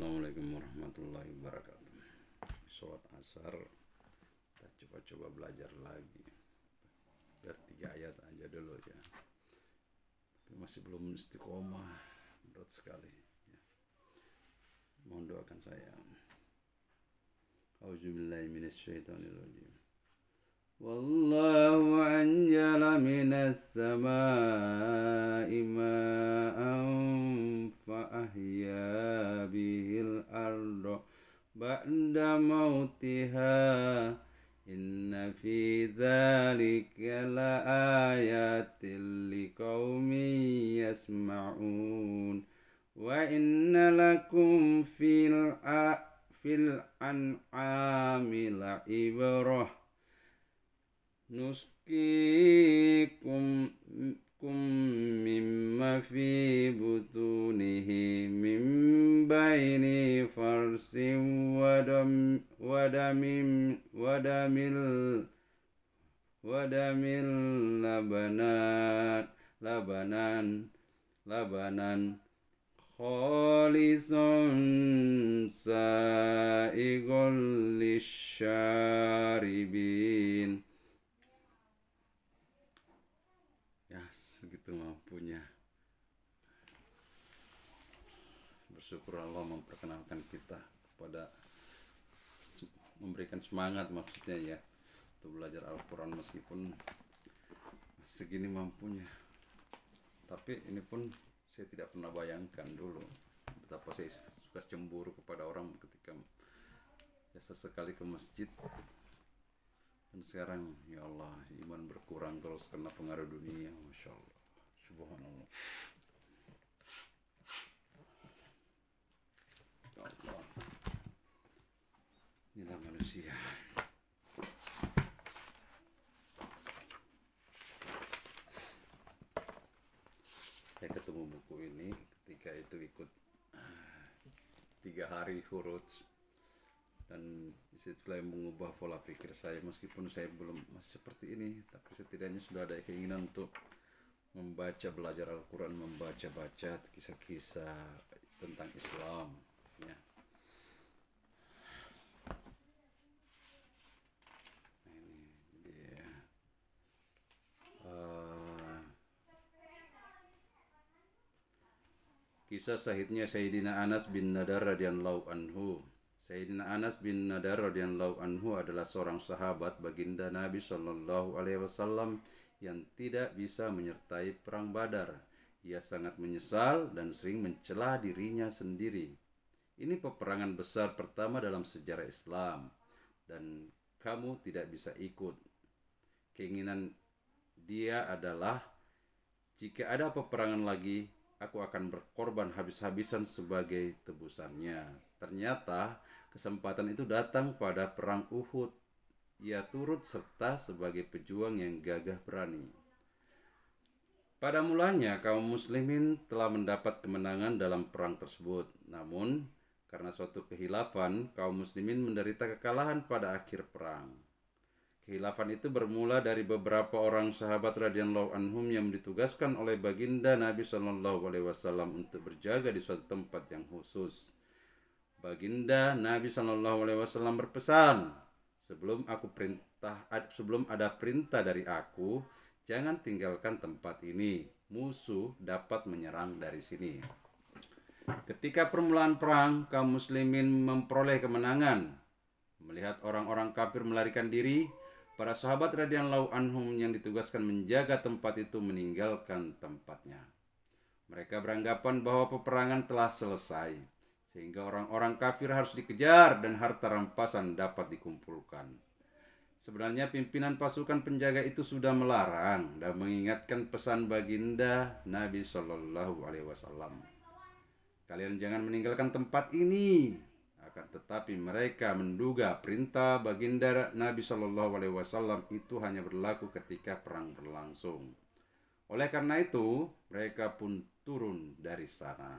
Assalamualaikum warahmatullahi wabarakatuh Sholat asar Kita coba-coba belajar lagi Biar tiga ayat aja dulu ya Tapi masih belum istiqomah Berat sekali ya. Mohon doakan saya Auzubillahiminasyaitonirrojim Wallahu anjala minas samai ma'am ba'da mautiha Inna fi dhalika la ayatin liqaumin yasma'un Wa inna lakum fil, a, fil an'ami la ibrah Nusqikum لكم مما في بطونه من بين فرس ودم ودم ودم ودم لبنا لبنا لبنا خالص سائغ للشاربين bersyukur Allah memperkenalkan kita kepada memberikan semangat maksudnya ya untuk belajar Al-Quran meskipun segini mampunya tapi ini pun saya tidak pernah bayangkan dulu betapa saya suka cemburu kepada orang ketika ya sesekali ke masjid dan sekarang ya Allah iman berkurang terus karena pengaruh dunia Masya Allah saya ketemu buku ini ketika itu ikut ah, tiga hari huruf dan disitulah yang mengubah pola pikir saya meskipun saya belum masih seperti ini tapi setidaknya sudah ada keinginan untuk membaca belajar Al-Quran membaca-baca kisah-kisah tentang Islam ya Kisah sahihnya Sayyidina Anas bin Nadar radhiyallahu anhu. Sayyidina Anas bin Nadar radhiyallahu anhu adalah seorang sahabat baginda Nabi Shallallahu alaihi wasallam yang tidak bisa menyertai perang Badar. Ia sangat menyesal dan sering mencela dirinya sendiri. Ini peperangan besar pertama dalam sejarah Islam dan kamu tidak bisa ikut. Keinginan dia adalah jika ada peperangan lagi, Aku akan berkorban habis-habisan sebagai tebusannya. Ternyata kesempatan itu datang pada perang Uhud. Ia turut serta sebagai pejuang yang gagah berani. Pada mulanya kaum muslimin telah mendapat kemenangan dalam perang tersebut. Namun karena suatu kehilafan, kaum muslimin menderita kekalahan pada akhir perang. Khilafan itu bermula dari beberapa orang sahabat radhiyallahu anhum yang ditugaskan oleh baginda Nabi Shallallahu alaihi wasallam untuk berjaga di suatu tempat yang khusus. Baginda Nabi Shallallahu alaihi wasallam berpesan, sebelum aku perintah sebelum ada perintah dari aku, jangan tinggalkan tempat ini. Musuh dapat menyerang dari sini. Ketika permulaan perang, kaum muslimin memperoleh kemenangan. Melihat orang-orang kafir melarikan diri, Para sahabat radhiyallahu anhum yang ditugaskan menjaga tempat itu meninggalkan tempatnya. Mereka beranggapan bahwa peperangan telah selesai, sehingga orang-orang kafir harus dikejar dan harta rampasan dapat dikumpulkan. Sebenarnya pimpinan pasukan penjaga itu sudah melarang dan mengingatkan pesan baginda Nabi Shallallahu Alaihi Wasallam. Kalian jangan meninggalkan tempat ini, akan tetapi mereka menduga perintah baginda Nabi Shallallahu Alaihi Wasallam itu hanya berlaku ketika perang berlangsung. Oleh karena itu mereka pun turun dari sana.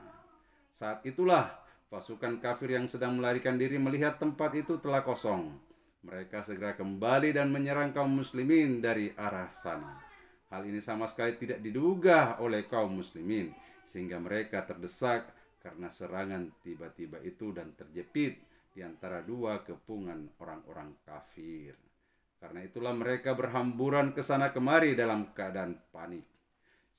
Saat itulah pasukan kafir yang sedang melarikan diri melihat tempat itu telah kosong. Mereka segera kembali dan menyerang kaum muslimin dari arah sana. Hal ini sama sekali tidak diduga oleh kaum muslimin sehingga mereka terdesak karena serangan tiba-tiba itu dan terjepit di antara dua kepungan orang-orang kafir. Karena itulah mereka berhamburan ke sana kemari dalam keadaan panik.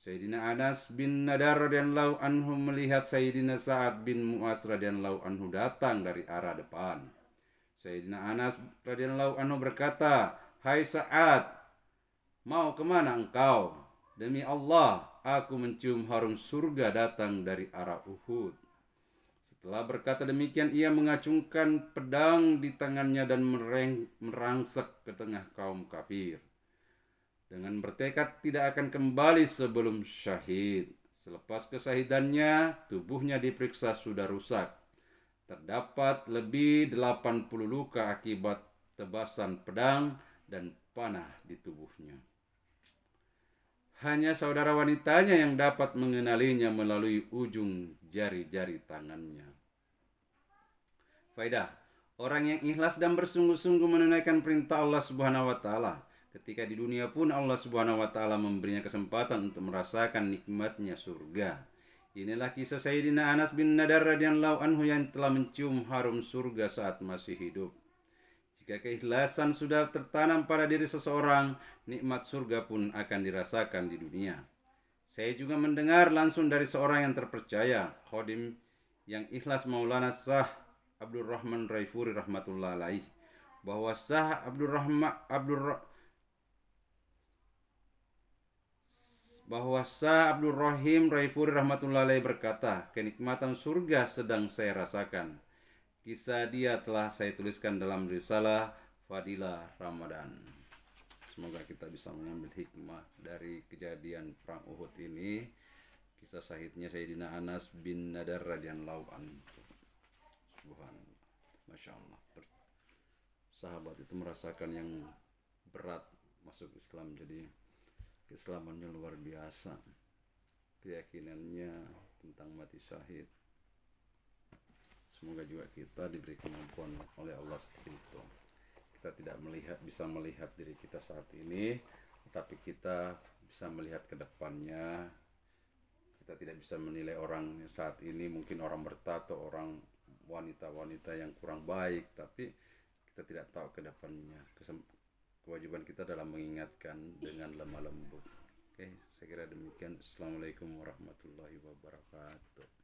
Sayyidina Anas bin Nadar Lau anhu melihat Sayyidina Sa'ad bin Mu'az Lau anhu datang dari arah depan. Sayyidina Anas radhiyallahu anhu berkata, "Hai Sa'ad, mau kemana engkau? Demi Allah, aku mencium harum surga datang dari arah Uhud. Setelah berkata demikian, ia mengacungkan pedang di tangannya dan mereng, merangsek ke tengah kaum kafir. Dengan bertekad tidak akan kembali sebelum syahid. Selepas kesahidannya, tubuhnya diperiksa sudah rusak. Terdapat lebih 80 luka akibat tebasan pedang dan panah di tubuhnya. Hanya saudara wanitanya yang dapat mengenalinya melalui ujung jari-jari tangannya. Faidah, orang yang ikhlas dan bersungguh-sungguh menunaikan perintah Allah Subhanahu wa taala, ketika di dunia pun Allah Subhanahu wa taala memberinya kesempatan untuk merasakan nikmatnya surga. Inilah kisah Sayyidina Anas bin Nadar radhiyallahu anhu yang telah mencium harum surga saat masih hidup. Jika keikhlasan sudah tertanam pada diri seseorang, nikmat surga pun akan dirasakan di dunia. Saya juga mendengar langsung dari seorang yang terpercaya, Khodim yang ikhlas Maulana Sah Abdul Rahman Raifuri Rahmatullah alaih bahwa Sah Abdul Rahman Abdul Ra bahwa Sah Abdul Rahim Raifuri Rahmatullah berkata, kenikmatan surga sedang saya rasakan. Kisah dia telah saya tuliskan dalam risalah Fadila Ramadan. Semoga kita bisa mengambil hikmah dari kejadian perang Uhud ini. Kisah sahidnya Sayyidina Anas bin Nadar radhiyallahu anhu. Subhanallah. Masya Allah. Sahabat itu merasakan yang berat masuk Islam. Jadi keislamannya luar biasa. Keyakinannya tentang mati syahid Semoga juga kita diberi kemampuan oleh Allah seperti itu. Kita tidak melihat bisa melihat diri kita saat ini, tapi kita bisa melihat ke depannya. Kita tidak bisa menilai orang saat ini, mungkin orang bertato, orang wanita-wanita yang kurang baik, tapi kita tidak tahu ke depannya. Kesem kewajiban kita dalam mengingatkan dengan lemah lembut. Oke, okay, saya kira demikian. Assalamualaikum warahmatullahi wabarakatuh.